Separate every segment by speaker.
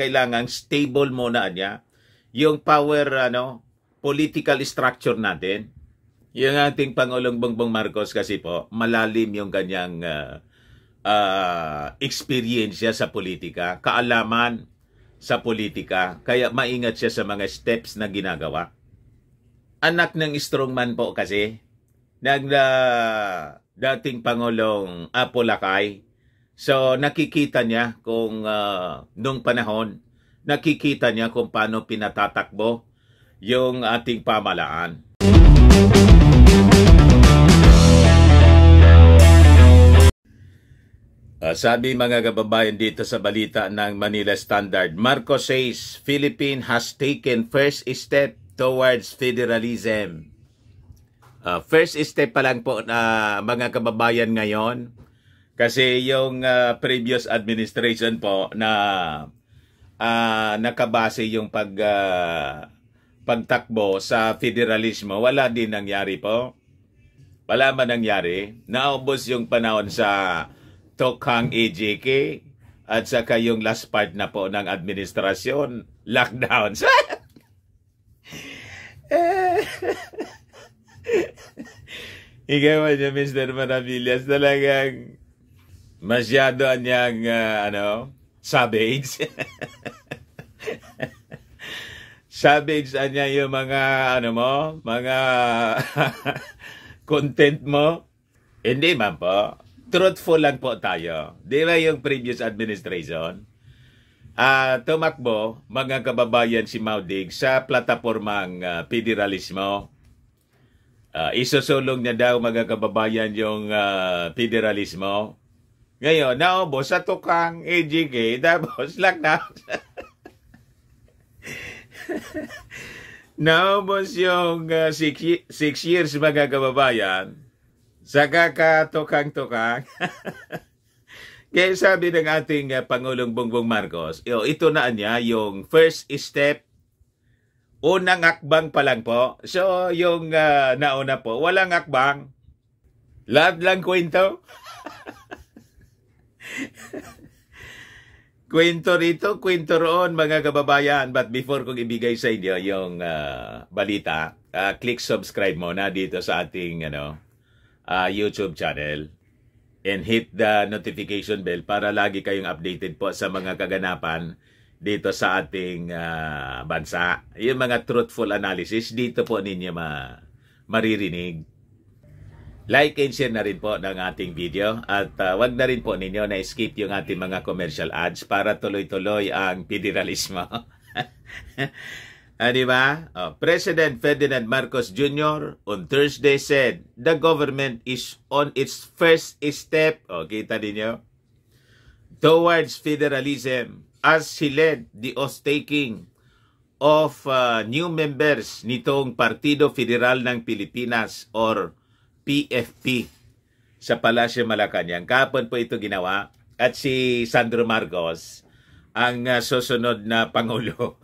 Speaker 1: kailangan stable muna niya yung power ano political structure natin. Yung ating Pangulong Bongbong Marcos kasi po malalim yung kanyang uh, uh, experience niya sa politika, kaalaman sa politika, kaya maingat siya sa mga steps na ginagawa. Anak ng strongman po kasi, nag ah, dating Pangulong Apolacay, So nakikita niya kung uh, nung panahon, nakikita niya kung paano pinatatakbo yung ating pamalaan. Uh, ah, sabi mga kababayan dito sa balita ng Manila Standard, Marcos says Philippine has taken first step towards federalism. Uh, first step pa lang po na uh, mga kababayan ngayon kasi yung uh, previous administration po na uh, nakabase yung pag uh, pagtakbo sa federalismo, wala din nangyari po. Wala man nangyari. Naubos yung panahon sa Tokhang AJK at saka yung last part na po ng administrasyon, lockdowns. Ikaw man niya, Mr. Maravillas, talagang Masyado niyang, uh, ano, savage. savage niya yung mga, ano mo, mga content mo. Hindi man po. Truthful lang po tayo. Di ba yung previous administration? Uh, tumakbo, mga kababayan si Maudig, sa platapormang uh, federalismo. Uh, isosulong niya daw, mga kababayan, yung uh, federalismo. Ngayon, naubos sa tukang AGK, tapos lockdown. naubos yung 6 uh, six, six years mga kababayan sa kakatukang-tukang. Kaya sabi ng ating uh, Pangulong Bongbong Marcos, yo, ito na niya yung first step unang akbang pa lang po. So, yung uh, nauna po, walang akbang. Lahat lang kwento. kwento rito, kwento roon mga kababayan. But before kong ibigay sa inyo yung uh, balita, uh, click subscribe muna dito sa ating ano uh, YouTube channel and hit the notification bell para lagi kayong updated po sa mga kaganapan dito sa ating uh, bansa. Yung mga truthful analysis dito po ninyo ma maririnig. Like and share na rin po ng ating video at uh, wag na rin po ninyo na skip yung ating mga commercial ads para tuloy-tuloy ang federalismo. ah, di ba? Oh, President Ferdinand Marcos Jr. on Thursday said, the government is on its first step, oh, kita ninyo, towards federalism as he led the oath-taking of uh, new members nitong Partido Federal ng Pilipinas or PFP sa Palasyo Malacanang. Kapon po ito ginawa at si Sandro Marcos ang uh, susunod na Pangulo.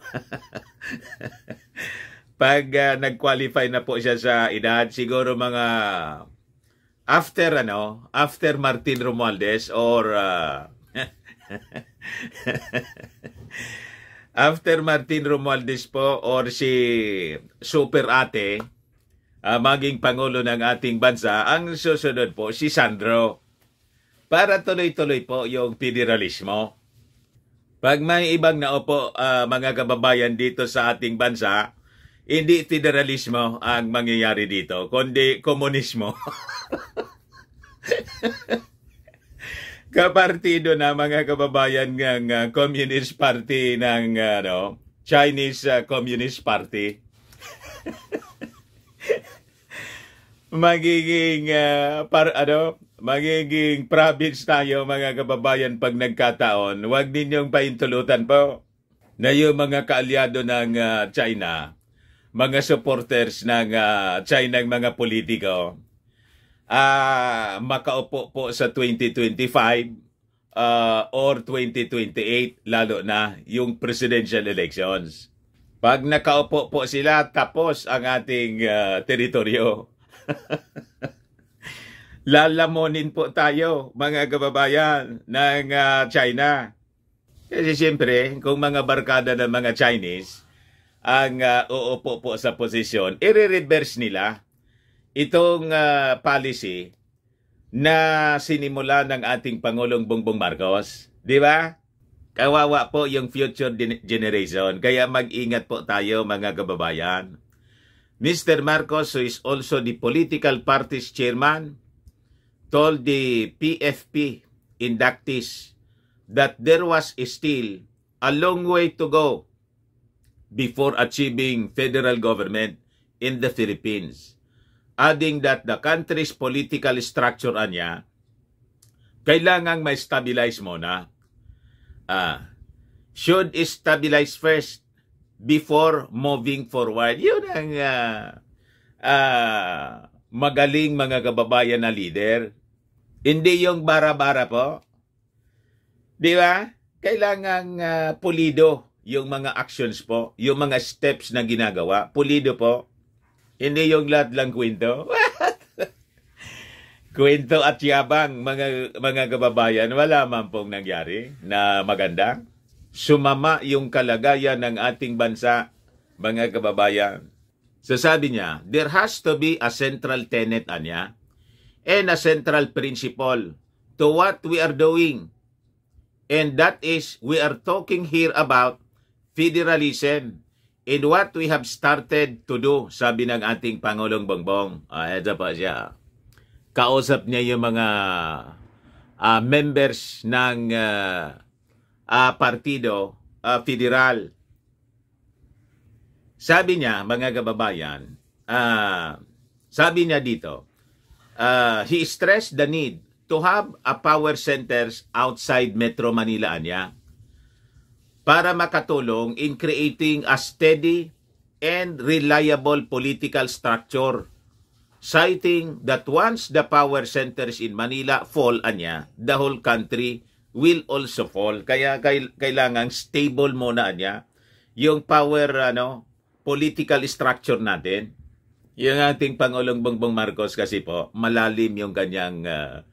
Speaker 1: Pag uh, nag-qualify na po siya sa edad, siguro mga after ano, after Martin Romualdez or uh, after Martin Romualdez po or si Super Ate, uh, maging Pangulo ng ating bansa, ang susunod po si Sandro. Para tuloy-tuloy po yung federalismo. Pag may ibang naupo uh, ah, mga kababayan dito sa ating bansa, hindi federalismo ang mangyayari dito, kundi komunismo. Kapartido na mga kababayan ng uh, Communist Party ng uh, no, Chinese uh, Communist Party magiging uh, par, ano, magiging province tayo mga kababayan pag nagkataon. Huwag ninyong paintulutan po na yung mga kaalyado ng uh, China, mga supporters ng uh, China, mga politiko, uh, makaupo po sa 2025 uh, or 2028 lalo na yung presidential elections. Pag nakaupo po sila, tapos ang ating uh, teritoryo. Lalamonin po tayo, mga kababayan, ng uh, China. Kasi siyempre, kung mga barkada ng mga Chinese ang uh, uupo po sa posisyon, i-reverse nila itong uh, policy na sinimula ng ating Pangulong Bongbong Marcos. Di ba? Kawawa po yung future generation. Kaya mag-ingat po tayo mga kababayan. Mr. Marcos, who is also the political party's chairman, told the PFP inductees that there was still a long way to go before achieving federal government in the Philippines, adding that the country's political structure anya, kailangang ma-stabilize muna. Ah, should stabilize first before moving forward. Yun ang uh, uh, magaling mga kababayan na leader. Hindi yung bara-bara po. Di ba? Kailangan uh, ah, pulido yung mga actions po, yung mga steps na ginagawa. Pulido po. Hindi yung lahat lang kwento. What? kwento at yabang mga mga kababayan, wala man pong nangyari na magandang sumama yung kalagayan ng ating bansa, mga kababayan. So sabi niya, there has to be a central tenet anya and a central principle to what we are doing. And that is, we are talking here about federalism in what we have started to do, sabi ng ating Pangulong Bongbong. Ah, eto pa siya. Kausap niya yung mga uh, members ng uh, uh, partido uh, federal. Sabi niya, mga kababayan, uh, sabi niya dito, uh, he stressed the need to have a power centers outside Metro Manila Anya para makatulong in creating a steady and reliable political structure citing that once the power centers in Manila fall anya, the whole country will also fall. Kaya kailangan stable muna niya yung power ano political structure natin. Yung ating Pangulong Bongbong Marcos kasi po, malalim yung kanyang uh,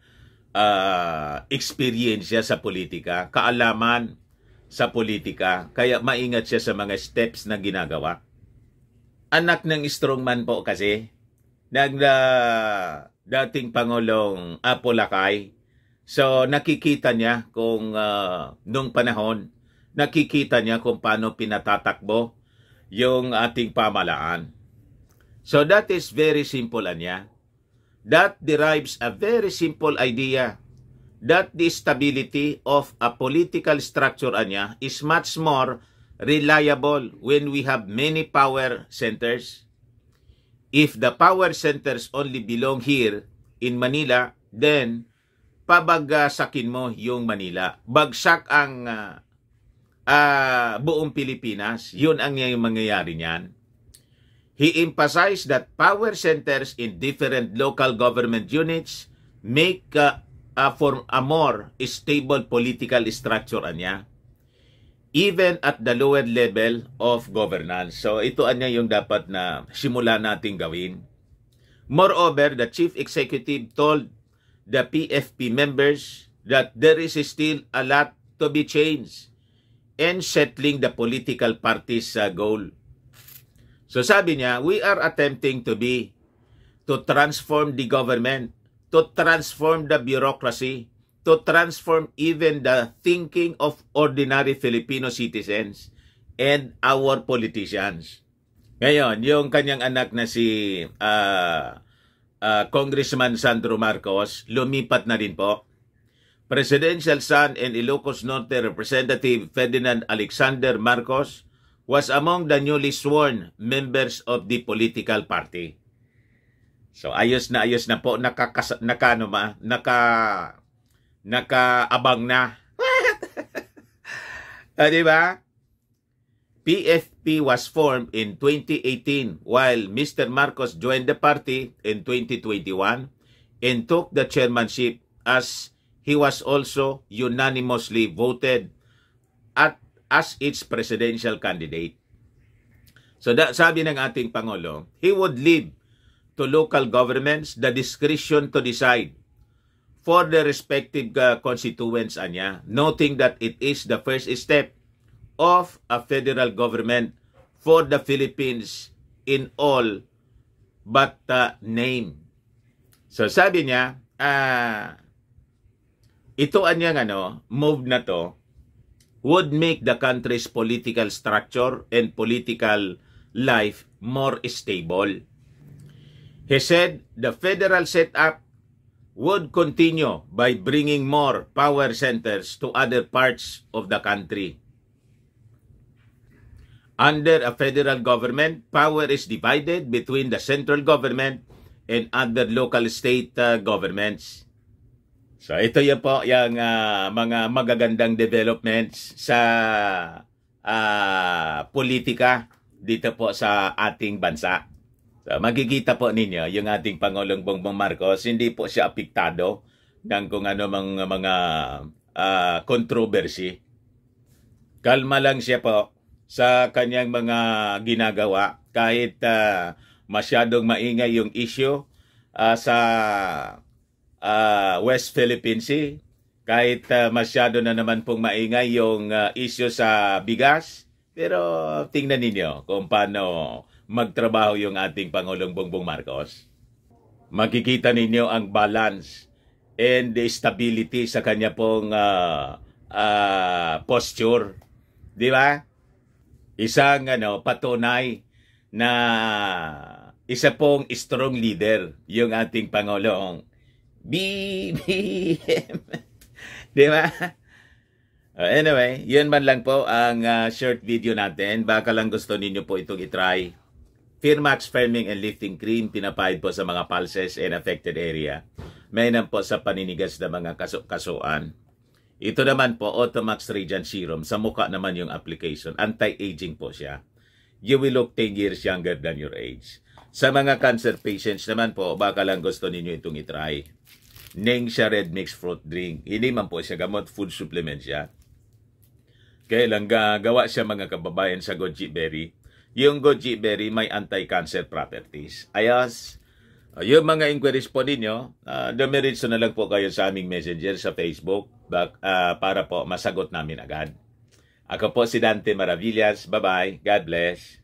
Speaker 1: uh, experience siya sa politika, kaalaman sa politika, kaya maingat siya sa mga steps na ginagawa. Anak ng strongman po kasi, ng ah, dating Pangulong Apolacay, So nakikita niya kung uh, nung panahon, nakikita niya kung paano pinatatakbo yung ating pamalaan. So that is very simple anya. That derives a very simple idea that the stability of a political structure anya is much more reliable when we have many power centers. If the power centers only belong here in Manila, then pabagsakin mo yung Manila. Bagsak ang uh, uh, buong Pilipinas. Yun ang mangyayari niyan. He emphasized that power centers in different local government units make uh, ah, uh, for a more stable political structure niya even at the lower level of governance. So ito anya yung dapat na simula nating gawin. Moreover, the chief executive told the PFP members that there is still a lot to be changed and settling the political parties uh, goal. So sabi niya, we are attempting to be, to transform the government, to transform the bureaucracy, to transform even the thinking of ordinary Filipino citizens and our politicians. Ngayon, yung kanyang anak na si uh, Ah, Congressman Sandro Marcos, lumipat na din po. Presidential son and Ilocos Norte Representative Ferdinand Alexander Marcos was among the newly sworn members of the political party. So ayos na ayos na po nakakas naka ma, ano naka nakaabang na. ah, di ba? PFP was formed in 2018 while Mr. Marcos joined the party in 2021 and took the chairmanship as he was also unanimously voted at as its presidential candidate. So da, sabi ng ating Pangulo, he would leave to local governments the discretion to decide for the respective uh, constituents anya, noting that it is the first step of a federal government for the Philippines in all but uh, name. So sabi niya, uh, ito anyang ano, move na to would make the country's political structure and political life more stable. He said the federal setup would continue by bringing more power centers to other parts of the country. Under a federal government, power is divided between the central government and other local state uh, governments. So ito yun po yung uh, mga magagandang developments sa uh, politika dito po sa ating bansa. So, magkikita po ninyo yung ating Pangulong Bongbong Marcos, hindi po siya apektado ng kung ano mang mga uh, controversy. Kalma lang siya po sa kanyang mga ginagawa kahit uh, masyadong maingay yung issue uh, sa uh, West Philippine Sea kahit uh, masyado na naman pong maingay yung uh, issue sa bigas pero tingnan ninyo kung paano magtrabaho yung ating Pangulong Bongbong Marcos makikita ninyo ang balance and stability sa kanya pong uh, uh, posture di ba isang ano, patunay na isa pong strong leader yung ating Pangulong BBM. Di ba? Oh, anyway, yun man lang po ang uh, short video natin. Baka lang gusto ninyo po itong itry. Firmax Firming and Lifting Cream pinapahid po sa mga pulses and affected area. Mayroon po sa paninigas ng mga kaso kasuan. Ito naman po, Automax Radiant Serum. Sa mukha naman yung application. Anti-aging po siya. You will look 10 years younger than your age. Sa mga cancer patients naman po, baka lang gusto ninyo itong itry. Ningxia Red Mixed Fruit Drink. Hindi man po siya gamot, food supplement siya. lang gagawa siya mga kababayan sa goji berry. Yung goji berry may anti-cancer properties. Ayos. yung mga inquiries po ninyo, uh, dumiritso na lang po kayo sa aming messenger sa Facebook bak, uh, para po masagot namin agad. Ako po si Dante Maravillas. Bye-bye. God bless.